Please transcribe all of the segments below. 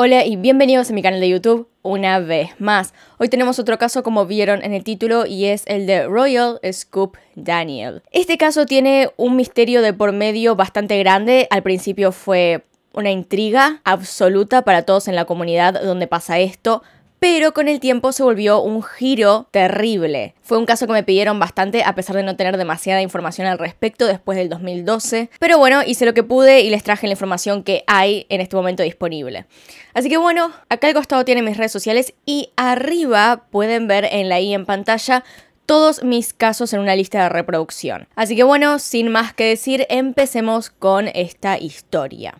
Hola y bienvenidos a mi canal de YouTube una vez más. Hoy tenemos otro caso como vieron en el título y es el de Royal Scoop Daniel. Este caso tiene un misterio de por medio bastante grande. Al principio fue una intriga absoluta para todos en la comunidad donde pasa esto pero con el tiempo se volvió un giro terrible. Fue un caso que me pidieron bastante a pesar de no tener demasiada información al respecto después del 2012, pero bueno, hice lo que pude y les traje la información que hay en este momento disponible. Así que bueno, acá al costado tienen mis redes sociales y arriba pueden ver en la i en pantalla todos mis casos en una lista de reproducción. Así que bueno, sin más que decir, empecemos con esta historia.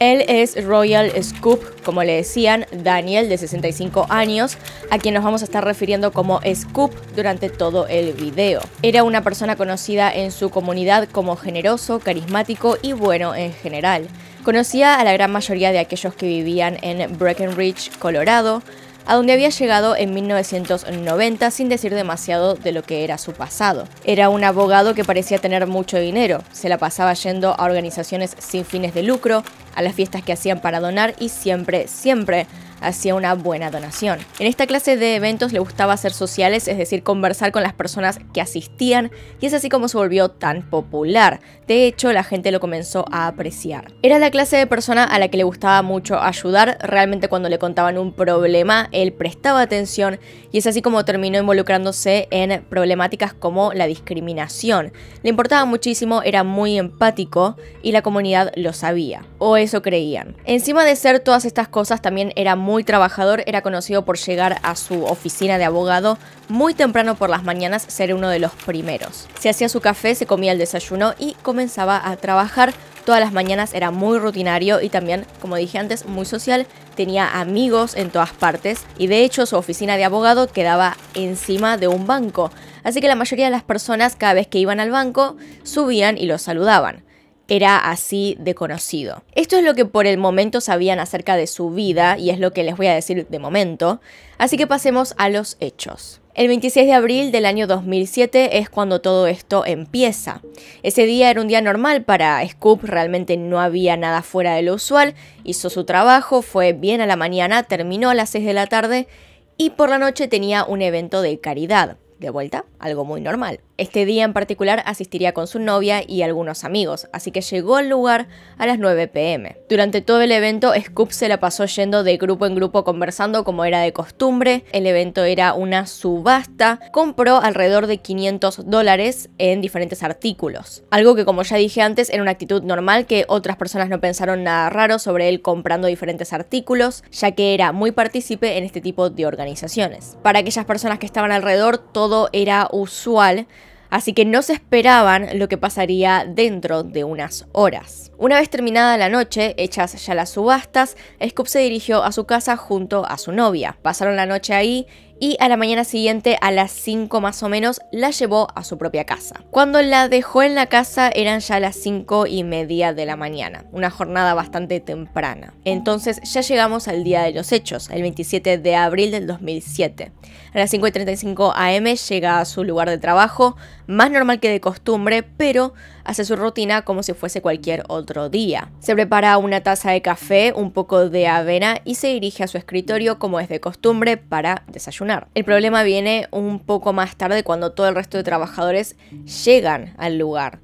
Él es Royal Scoop, como le decían, Daniel, de 65 años, a quien nos vamos a estar refiriendo como Scoop durante todo el video. Era una persona conocida en su comunidad como generoso, carismático y bueno en general. Conocía a la gran mayoría de aquellos que vivían en Breckenridge, Colorado, a donde había llegado en 1990 sin decir demasiado de lo que era su pasado. Era un abogado que parecía tener mucho dinero, se la pasaba yendo a organizaciones sin fines de lucro, a las fiestas que hacían para donar y siempre, siempre hacía una buena donación. En esta clase de eventos le gustaba ser sociales, es decir, conversar con las personas que asistían, y es así como se volvió tan popular. De hecho, la gente lo comenzó a apreciar. Era la clase de persona a la que le gustaba mucho ayudar, realmente cuando le contaban un problema, él prestaba atención, y es así como terminó involucrándose en problemáticas como la discriminación. Le importaba muchísimo, era muy empático, y la comunidad lo sabía, o eso creían. Encima de ser todas estas cosas, también era muy muy trabajador, era conocido por llegar a su oficina de abogado muy temprano por las mañanas, ser uno de los primeros. Se hacía su café, se comía el desayuno y comenzaba a trabajar todas las mañanas era muy rutinario y también, como dije antes, muy social, tenía amigos en todas partes y de hecho su oficina de abogado quedaba encima de un banco, así que la mayoría de las personas cada vez que iban al banco subían y los saludaban era así de conocido. Esto es lo que por el momento sabían acerca de su vida y es lo que les voy a decir de momento, así que pasemos a los hechos. El 26 de abril del año 2007 es cuando todo esto empieza. Ese día era un día normal para Scoop, realmente no había nada fuera de lo usual, hizo su trabajo, fue bien a la mañana, terminó a las 6 de la tarde y por la noche tenía un evento de caridad de vuelta, algo muy normal. Este día en particular asistiría con su novia y algunos amigos, así que llegó al lugar a las 9 pm. Durante todo el evento, Scoop se la pasó yendo de grupo en grupo conversando como era de costumbre. El evento era una subasta. Compró alrededor de 500 dólares en diferentes artículos. Algo que como ya dije antes era una actitud normal que otras personas no pensaron nada raro sobre él comprando diferentes artículos, ya que era muy partícipe en este tipo de organizaciones. Para aquellas personas que estaban alrededor, todo era usual, así que no se esperaban lo que pasaría dentro de unas horas. Una vez terminada la noche, hechas ya las subastas, Scoop se dirigió a su casa junto a su novia. Pasaron la noche ahí y a la mañana siguiente a las 5 más o menos la llevó a su propia casa. Cuando la dejó en la casa eran ya las 5 y media de la mañana, una jornada bastante temprana. Entonces ya llegamos al día de los hechos, el 27 de abril del 2007. A las y 5.35 am llega a su lugar de trabajo, más normal que de costumbre, pero hace su rutina como si fuese cualquier otro día. Se prepara una taza de café, un poco de avena y se dirige a su escritorio como es de costumbre para desayunar. El problema viene un poco más tarde cuando todo el resto de trabajadores llegan al lugar.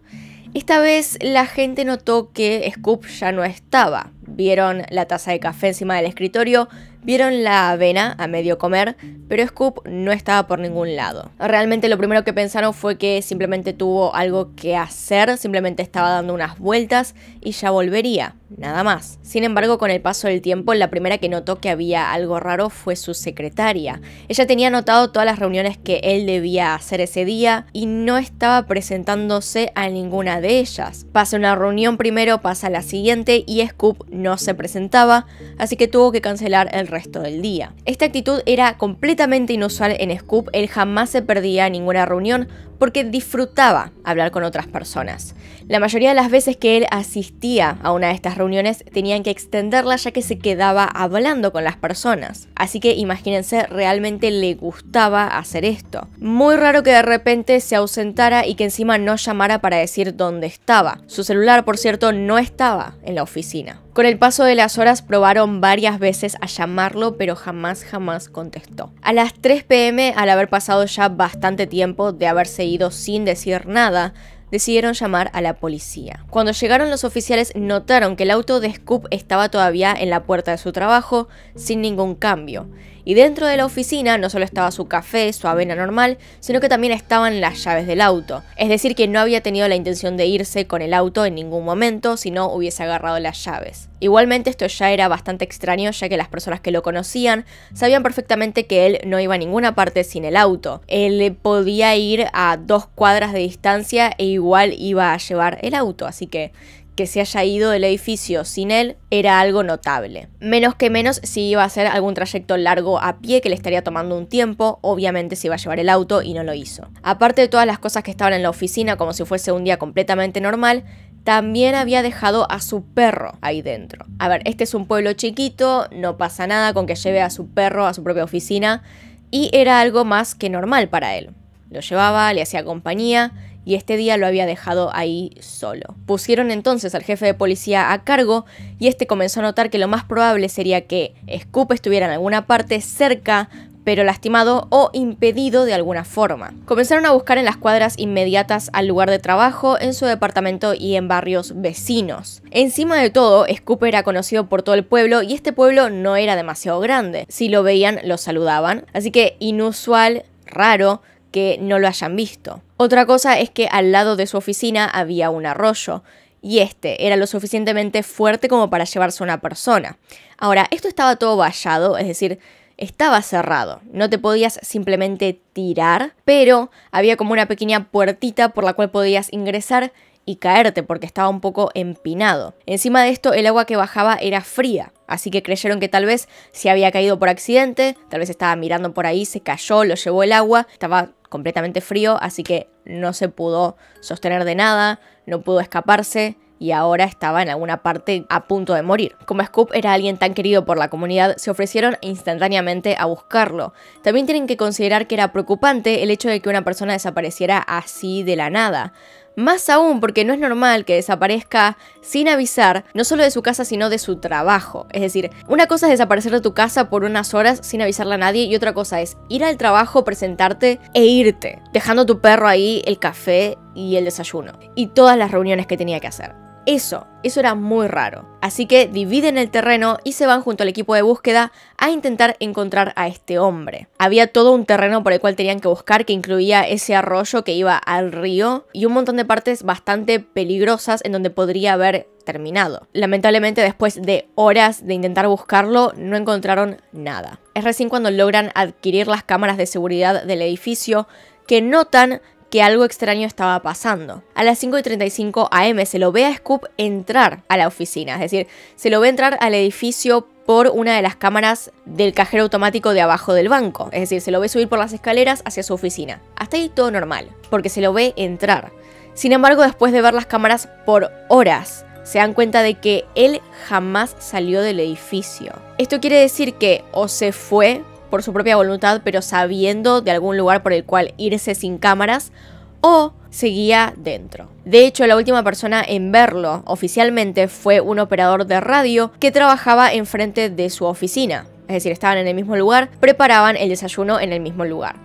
Esta vez la gente notó que Scoop ya no estaba. Vieron la taza de café encima del escritorio, vieron la avena a medio comer, pero Scoop no estaba por ningún lado. Realmente lo primero que pensaron fue que simplemente tuvo algo que hacer, simplemente estaba dando unas vueltas y ya volvería, nada más. Sin embargo, con el paso del tiempo, la primera que notó que había algo raro fue su secretaria. Ella tenía anotado todas las reuniones que él debía hacer ese día y no estaba presentándose a ninguna de ellas. Pasa una reunión primero, pasa la siguiente y Scoop no se presentaba, así que tuvo que cancelar el resto del día. Esta actitud era completamente inusual en Scoop, él jamás se perdía ninguna reunión, porque disfrutaba hablar con otras personas. La mayoría de las veces que él asistía a una de estas reuniones tenían que extenderla ya que se quedaba hablando con las personas. Así que imagínense, realmente le gustaba hacer esto. Muy raro que de repente se ausentara y que encima no llamara para decir dónde estaba. Su celular, por cierto, no estaba en la oficina. Con el paso de las horas probaron varias veces a llamarlo, pero jamás, jamás contestó. A las 3 pm, al haber pasado ya bastante tiempo de haberse ido sin decir nada, decidieron llamar a la policía. Cuando llegaron los oficiales notaron que el auto de Scoop estaba todavía en la puerta de su trabajo sin ningún cambio y dentro de la oficina no solo estaba su café, su avena normal, sino que también estaban las llaves del auto. Es decir, que no había tenido la intención de irse con el auto en ningún momento si no hubiese agarrado las llaves. Igualmente esto ya era bastante extraño ya que las personas que lo conocían sabían perfectamente que él no iba a ninguna parte sin el auto. Él podía ir a dos cuadras de distancia e igual iba a llevar el auto, así que que se haya ido del edificio sin él era algo notable. Menos que menos si iba a hacer algún trayecto largo a pie que le estaría tomando un tiempo, obviamente se iba a llevar el auto y no lo hizo. Aparte de todas las cosas que estaban en la oficina como si fuese un día completamente normal, también había dejado a su perro ahí dentro. A ver, este es un pueblo chiquito, no pasa nada con que lleve a su perro a su propia oficina y era algo más que normal para él. Lo llevaba, le hacía compañía y este día lo había dejado ahí solo. Pusieron entonces al jefe de policía a cargo y este comenzó a notar que lo más probable sería que Scoop estuviera en alguna parte cerca pero lastimado o impedido de alguna forma. Comenzaron a buscar en las cuadras inmediatas al lugar de trabajo, en su departamento y en barrios vecinos. Encima de todo, Scoop era conocido por todo el pueblo y este pueblo no era demasiado grande. Si lo veían, lo saludaban. Así que inusual, raro, que no lo hayan visto. Otra cosa es que al lado de su oficina había un arroyo, y este era lo suficientemente fuerte como para llevarse a una persona. Ahora, esto estaba todo vallado, es decir, estaba cerrado, no te podías simplemente tirar, pero había como una pequeña puertita por la cual podías ingresar y caerte porque estaba un poco empinado. Encima de esto el agua que bajaba era fría, así que creyeron que tal vez se había caído por accidente, tal vez estaba mirando por ahí, se cayó, lo llevó el agua, estaba completamente frío, así que no se pudo sostener de nada, no pudo escaparse y ahora estaba en alguna parte a punto de morir. Como Scoop era alguien tan querido por la comunidad, se ofrecieron instantáneamente a buscarlo. También tienen que considerar que era preocupante el hecho de que una persona desapareciera así de la nada. Más aún porque no es normal que desaparezca sin avisar, no solo de su casa, sino de su trabajo. Es decir, una cosa es desaparecer de tu casa por unas horas sin avisarle a nadie y otra cosa es ir al trabajo, presentarte e irte, dejando tu perro ahí el café y el desayuno y todas las reuniones que tenía que hacer. Eso, eso era muy raro. Así que dividen el terreno y se van junto al equipo de búsqueda a intentar encontrar a este hombre. Había todo un terreno por el cual tenían que buscar que incluía ese arroyo que iba al río y un montón de partes bastante peligrosas en donde podría haber terminado. Lamentablemente después de horas de intentar buscarlo no encontraron nada. Es recién cuando logran adquirir las cámaras de seguridad del edificio que notan que algo extraño estaba pasando. A las 5:35 am se lo ve a Scoop entrar a la oficina, es decir, se lo ve entrar al edificio por una de las cámaras del cajero automático de abajo del banco, es decir, se lo ve subir por las escaleras hacia su oficina. Hasta ahí todo normal, porque se lo ve entrar. Sin embargo, después de ver las cámaras por horas, se dan cuenta de que él jamás salió del edificio. Esto quiere decir que o se fue por su propia voluntad, pero sabiendo de algún lugar por el cual irse sin cámaras, o seguía dentro. De hecho, la última persona en verlo oficialmente fue un operador de radio que trabajaba enfrente de su oficina. Es decir, estaban en el mismo lugar, preparaban el desayuno en el mismo lugar.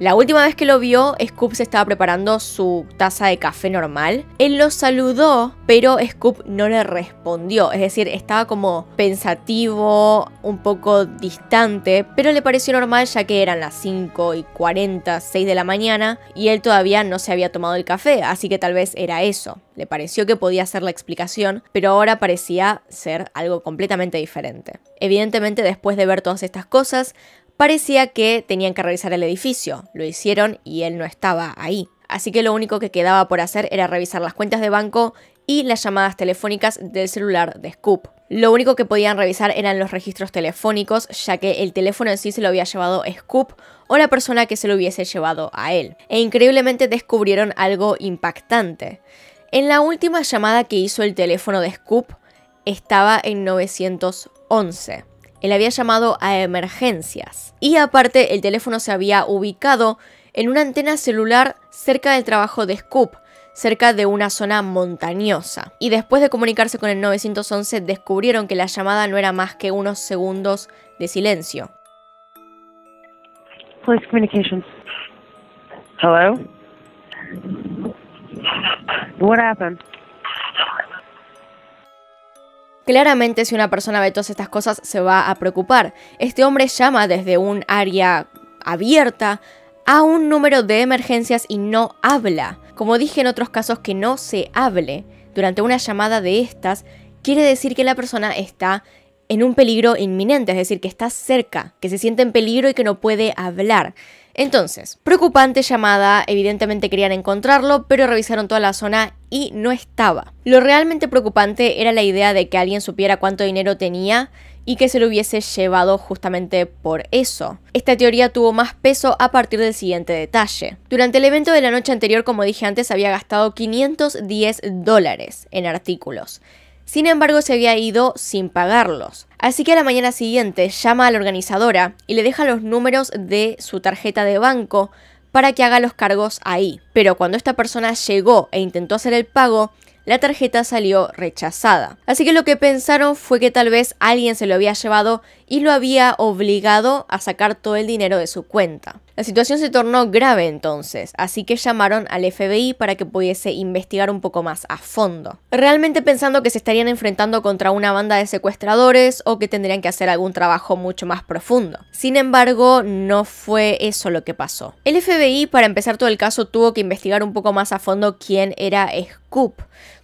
La última vez que lo vio, Scoop se estaba preparando su taza de café normal. Él lo saludó, pero Scoop no le respondió. Es decir, estaba como pensativo, un poco distante, pero le pareció normal ya que eran las 5 y 40, 6 de la mañana, y él todavía no se había tomado el café, así que tal vez era eso. Le pareció que podía ser la explicación, pero ahora parecía ser algo completamente diferente. Evidentemente, después de ver todas estas cosas, parecía que tenían que revisar el edificio. Lo hicieron y él no estaba ahí. Así que lo único que quedaba por hacer era revisar las cuentas de banco y las llamadas telefónicas del celular de Scoop. Lo único que podían revisar eran los registros telefónicos, ya que el teléfono en sí se lo había llevado Scoop o la persona que se lo hubiese llevado a él. E increíblemente descubrieron algo impactante. En la última llamada que hizo el teléfono de Scoop estaba en 911 él había llamado a emergencias. Y aparte, el teléfono se había ubicado en una antena celular cerca del trabajo de Scoop, cerca de una zona montañosa. Y después de comunicarse con el 911 descubrieron que la llamada no era más que unos segundos de silencio. Police Communications. Hello? What happened? Claramente si una persona ve todas estas cosas se va a preocupar. Este hombre llama desde un área abierta a un número de emergencias y no habla. Como dije en otros casos que no se hable durante una llamada de estas, quiere decir que la persona está en un peligro inminente, es decir, que está cerca, que se siente en peligro y que no puede hablar. Entonces, preocupante llamada, evidentemente querían encontrarlo, pero revisaron toda la zona y no estaba. Lo realmente preocupante era la idea de que alguien supiera cuánto dinero tenía y que se lo hubiese llevado justamente por eso. Esta teoría tuvo más peso a partir del siguiente detalle. Durante el evento de la noche anterior, como dije antes, había gastado 510 dólares en artículos. Sin embargo, se había ido sin pagarlos. Así que a la mañana siguiente llama a la organizadora y le deja los números de su tarjeta de banco para que haga los cargos ahí. Pero cuando esta persona llegó e intentó hacer el pago, la tarjeta salió rechazada. Así que lo que pensaron fue que tal vez alguien se lo había llevado y lo había obligado a sacar todo el dinero de su cuenta. La situación se tornó grave entonces, así que llamaron al FBI para que pudiese investigar un poco más a fondo. Realmente pensando que se estarían enfrentando contra una banda de secuestradores o que tendrían que hacer algún trabajo mucho más profundo. Sin embargo, no fue eso lo que pasó. El FBI para empezar todo el caso tuvo que investigar un poco más a fondo quién era Scoop,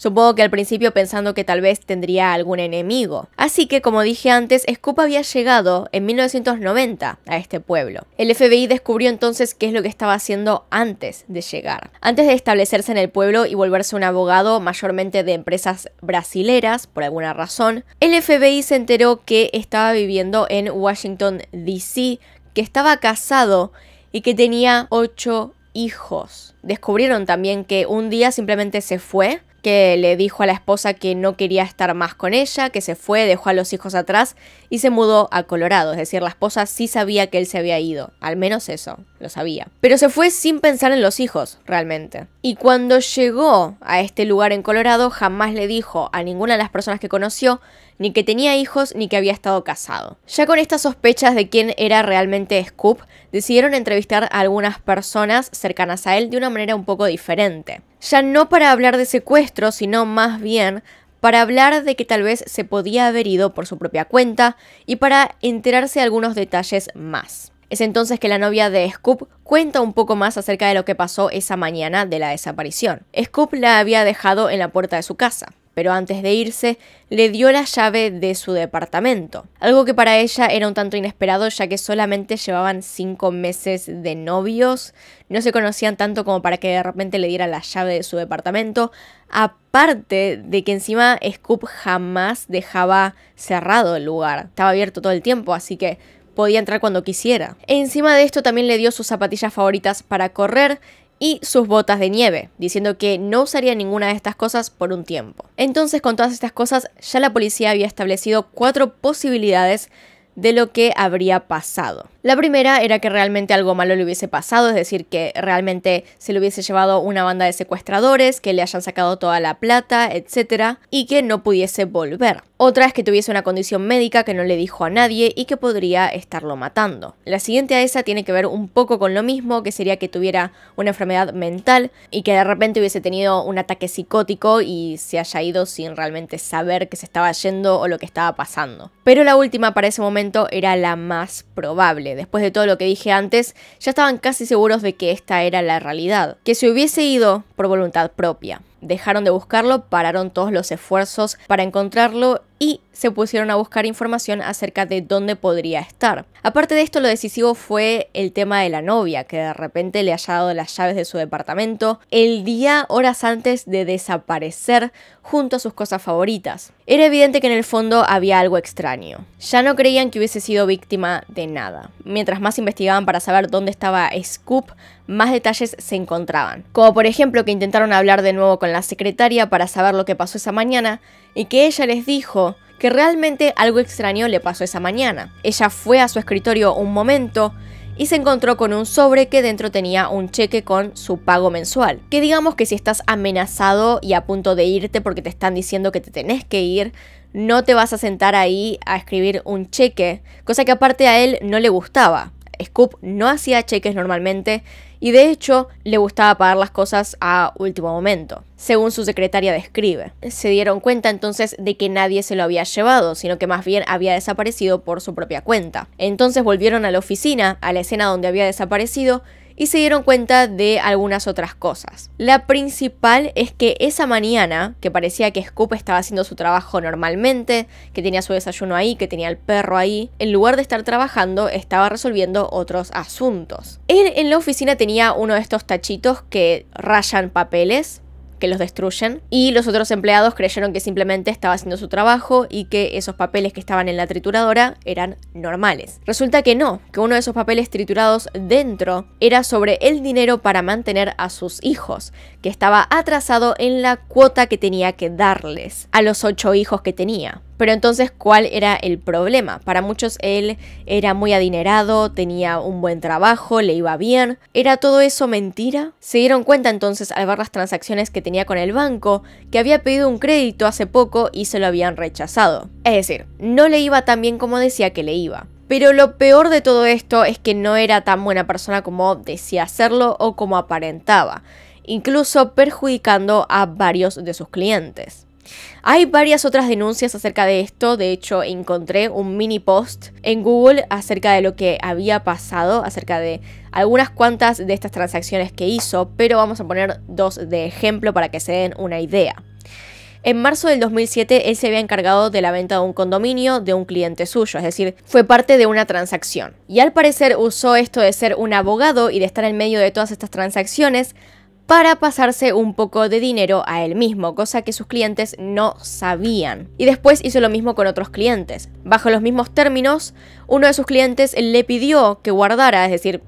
supongo que al principio pensando que tal vez tendría algún enemigo. Así que, como dije antes, Scoop había llegado en 1990 a este pueblo. El FBI descubrió entonces qué es lo que estaba haciendo antes de llegar. Antes de establecerse en el pueblo y volverse un abogado mayormente de empresas brasileras, por alguna razón, el FBI se enteró que estaba viviendo en Washington, D.C., que estaba casado y que tenía ocho hijos. Descubrieron también que un día simplemente se fue que le dijo a la esposa que no quería estar más con ella, que se fue, dejó a los hijos atrás y se mudó a Colorado. Es decir, la esposa sí sabía que él se había ido, al menos eso, lo sabía. Pero se fue sin pensar en los hijos, realmente. Y cuando llegó a este lugar en Colorado, jamás le dijo a ninguna de las personas que conoció ni que tenía hijos ni que había estado casado. Ya con estas sospechas de quién era realmente Scoop, decidieron entrevistar a algunas personas cercanas a él de una manera un poco diferente. Ya no para hablar de secuestro, sino más bien para hablar de que tal vez se podía haber ido por su propia cuenta y para enterarse de algunos detalles más. Es entonces que la novia de Scoop cuenta un poco más acerca de lo que pasó esa mañana de la desaparición. Scoop la había dejado en la puerta de su casa pero antes de irse le dio la llave de su departamento, algo que para ella era un tanto inesperado ya que solamente llevaban cinco meses de novios, no se conocían tanto como para que de repente le diera la llave de su departamento, aparte de que encima Scoop jamás dejaba cerrado el lugar, estaba abierto todo el tiempo, así que podía entrar cuando quisiera. encima de esto también le dio sus zapatillas favoritas para correr y sus botas de nieve, diciendo que no usaría ninguna de estas cosas por un tiempo. Entonces, con todas estas cosas, ya la policía había establecido cuatro posibilidades de lo que habría pasado. La primera era que realmente algo malo le hubiese pasado, es decir, que realmente se le hubiese llevado una banda de secuestradores, que le hayan sacado toda la plata, etc., y que no pudiese volver. Otra es que tuviese una condición médica que no le dijo a nadie y que podría estarlo matando. La siguiente a esa tiene que ver un poco con lo mismo, que sería que tuviera una enfermedad mental y que de repente hubiese tenido un ataque psicótico y se haya ido sin realmente saber que se estaba yendo o lo que estaba pasando. Pero la última para ese momento era la más probable. Después de todo lo que dije antes, ya estaban casi seguros de que esta era la realidad. Que se hubiese ido por voluntad propia dejaron de buscarlo, pararon todos los esfuerzos para encontrarlo y se pusieron a buscar información acerca de dónde podría estar. Aparte de esto, lo decisivo fue el tema de la novia, que de repente le haya dado las llaves de su departamento el día, horas antes de desaparecer, junto a sus cosas favoritas. Era evidente que en el fondo había algo extraño. Ya no creían que hubiese sido víctima de nada. Mientras más investigaban para saber dónde estaba Scoop, más detalles se encontraban. Como por ejemplo que intentaron hablar de nuevo con la secretaria para saber lo que pasó esa mañana y que ella les dijo que realmente algo extraño le pasó esa mañana. Ella fue a su escritorio un momento y se encontró con un sobre que dentro tenía un cheque con su pago mensual. Que digamos que si estás amenazado y a punto de irte porque te están diciendo que te tenés que ir, no te vas a sentar ahí a escribir un cheque, cosa que aparte a él no le gustaba. Scoop no hacía cheques normalmente y de hecho le gustaba pagar las cosas a último momento, según su secretaria describe. Se dieron cuenta entonces de que nadie se lo había llevado, sino que más bien había desaparecido por su propia cuenta. Entonces volvieron a la oficina, a la escena donde había desaparecido, y se dieron cuenta de algunas otras cosas. La principal es que esa mañana, que parecía que Scoop estaba haciendo su trabajo normalmente, que tenía su desayuno ahí, que tenía el perro ahí, en lugar de estar trabajando, estaba resolviendo otros asuntos. Él en la oficina tenía uno de estos tachitos que rayan papeles que los destruyen. Y los otros empleados creyeron que simplemente estaba haciendo su trabajo y que esos papeles que estaban en la trituradora eran normales. Resulta que no, que uno de esos papeles triturados dentro era sobre el dinero para mantener a sus hijos, que estaba atrasado en la cuota que tenía que darles a los ocho hijos que tenía. Pero entonces, ¿cuál era el problema? Para muchos él era muy adinerado, tenía un buen trabajo, le iba bien. ¿Era todo eso mentira? Se dieron cuenta entonces al ver las transacciones que tenía con el banco, que había pedido un crédito hace poco y se lo habían rechazado. Es decir, no le iba tan bien como decía que le iba. Pero lo peor de todo esto es que no era tan buena persona como decía serlo o como aparentaba, incluso perjudicando a varios de sus clientes. Hay varias otras denuncias acerca de esto, de hecho encontré un mini post en Google acerca de lo que había pasado, acerca de algunas cuantas de estas transacciones que hizo, pero vamos a poner dos de ejemplo para que se den una idea. En marzo del 2007 él se había encargado de la venta de un condominio de un cliente suyo, es decir, fue parte de una transacción. Y al parecer usó esto de ser un abogado y de estar en medio de todas estas transacciones para pasarse un poco de dinero a él mismo, cosa que sus clientes no sabían. Y después hizo lo mismo con otros clientes. Bajo los mismos términos, uno de sus clientes le pidió que guardara, es decir,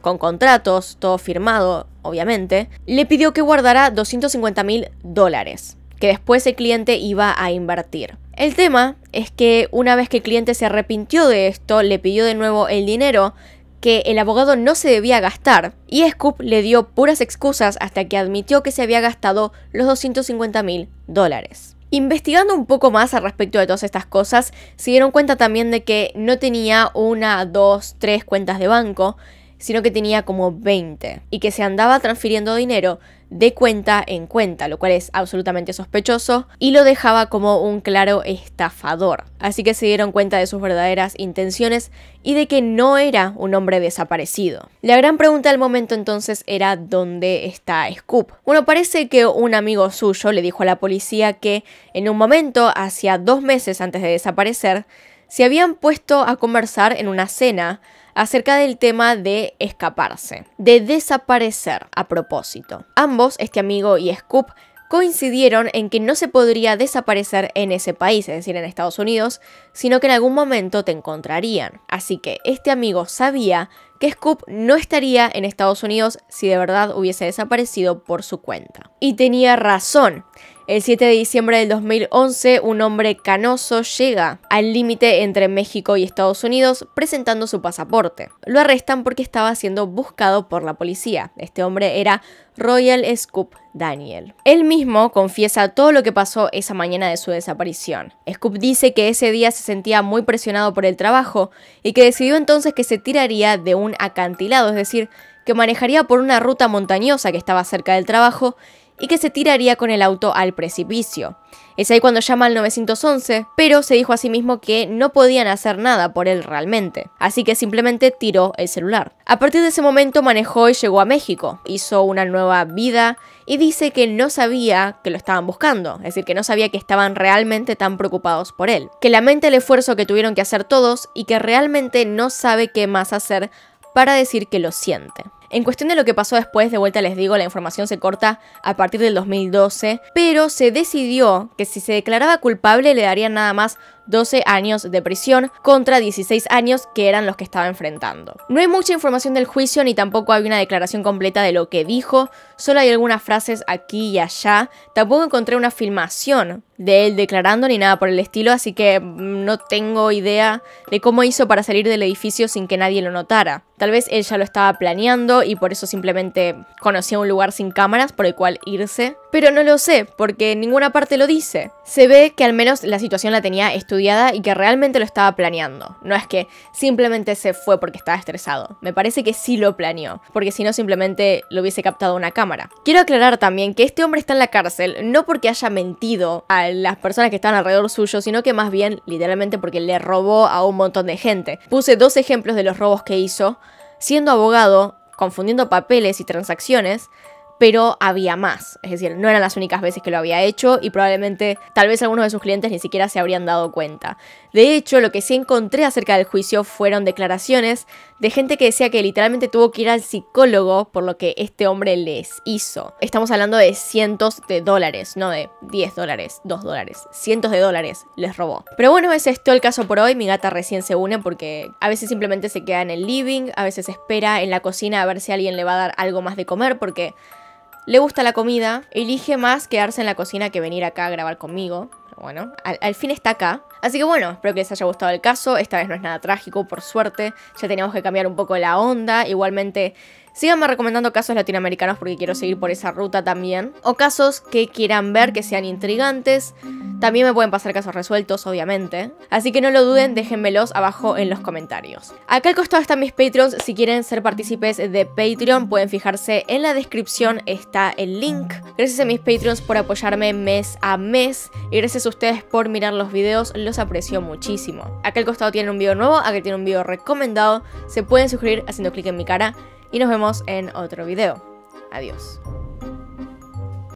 con contratos, todo firmado, obviamente, le pidió que guardara 250 mil dólares, que después el cliente iba a invertir. El tema es que una vez que el cliente se arrepintió de esto, le pidió de nuevo el dinero, que el abogado no se debía gastar, y Scoop le dio puras excusas hasta que admitió que se había gastado los 250 mil dólares. Investigando un poco más al respecto de todas estas cosas, se dieron cuenta también de que no tenía una, dos, tres cuentas de banco, sino que tenía como 20 y que se andaba transfiriendo dinero de cuenta en cuenta, lo cual es absolutamente sospechoso y lo dejaba como un claro estafador. Así que se dieron cuenta de sus verdaderas intenciones y de que no era un hombre desaparecido. La gran pregunta del momento entonces era ¿dónde está Scoop? Bueno, parece que un amigo suyo le dijo a la policía que en un momento, hacía dos meses antes de desaparecer, se habían puesto a conversar en una cena acerca del tema de escaparse, de desaparecer a propósito. Ambos, este amigo y Scoop, coincidieron en que no se podría desaparecer en ese país, es decir, en Estados Unidos, sino que en algún momento te encontrarían. Así que este amigo sabía que Scoop no estaría en Estados Unidos si de verdad hubiese desaparecido por su cuenta. Y tenía razón. El 7 de diciembre del 2011, un hombre canoso llega al límite entre México y Estados Unidos presentando su pasaporte. Lo arrestan porque estaba siendo buscado por la policía. Este hombre era Royal Scoop Daniel. Él mismo confiesa todo lo que pasó esa mañana de su desaparición. Scoop dice que ese día se sentía muy presionado por el trabajo y que decidió entonces que se tiraría de un acantilado, es decir, que manejaría por una ruta montañosa que estaba cerca del trabajo y que se tiraría con el auto al precipicio. Es ahí cuando llama al 911, pero se dijo a sí mismo que no podían hacer nada por él realmente, así que simplemente tiró el celular. A partir de ese momento manejó y llegó a México, hizo una nueva vida y dice que no sabía que lo estaban buscando, es decir, que no sabía que estaban realmente tan preocupados por él, que lamenta el esfuerzo que tuvieron que hacer todos y que realmente no sabe qué más hacer para decir que lo siente. En cuestión de lo que pasó después, de vuelta les digo, la información se corta a partir del 2012, pero se decidió que si se declaraba culpable le darían nada más 12 años de prisión contra 16 años que eran los que estaba enfrentando. No hay mucha información del juicio ni tampoco hay una declaración completa de lo que dijo, solo hay algunas frases aquí y allá. Tampoco encontré una filmación de él declarando ni nada por el estilo, así que mm, no tengo idea de cómo hizo para salir del edificio sin que nadie lo notara. Tal vez él ya lo estaba planeando y por eso simplemente conocía un lugar sin cámaras por el cual irse, pero no lo sé porque en ninguna parte lo dice. Se ve que al menos la situación la tenía estudiada y que realmente lo estaba planeando. No es que simplemente se fue porque estaba estresado. Me parece que sí lo planeó, porque si no simplemente lo hubiese captado una cámara. Quiero aclarar también que este hombre está en la cárcel no porque haya mentido a las personas que estaban alrededor suyo, sino que más bien literalmente porque le robó a un montón de gente. Puse dos ejemplos de los robos que hizo. Siendo abogado, confundiendo papeles y transacciones, pero había más. Es decir, no eran las únicas veces que lo había hecho y probablemente tal vez algunos de sus clientes ni siquiera se habrían dado cuenta. De hecho, lo que sí encontré acerca del juicio fueron declaraciones de gente que decía que literalmente tuvo que ir al psicólogo por lo que este hombre les hizo. Estamos hablando de cientos de dólares, no de 10 dólares, 2 dólares, cientos de dólares les robó. Pero bueno, es esto el caso por hoy. Mi gata recién se une porque a veces simplemente se queda en el living, a veces espera en la cocina a ver si alguien le va a dar algo más de comer porque... Le gusta la comida, elige más quedarse en la cocina que venir acá a grabar conmigo. bueno, al, al fin está acá. Así que bueno, espero que les haya gustado el caso. Esta vez no es nada trágico, por suerte. Ya teníamos que cambiar un poco la onda. Igualmente Síganme recomendando casos latinoamericanos porque quiero seguir por esa ruta también. O casos que quieran ver que sean intrigantes. También me pueden pasar casos resueltos, obviamente. Así que no lo duden, déjenmelos abajo en los comentarios. Acá al costado están mis Patreons. Si quieren ser partícipes de Patreon, pueden fijarse en la descripción está el link. Gracias a mis Patreons por apoyarme mes a mes. Y gracias a ustedes por mirar los videos, los aprecio muchísimo. Acá al costado tienen un video nuevo, acá tienen un video recomendado. Se pueden suscribir haciendo clic en mi cara y nos vemos en otro video. Adiós.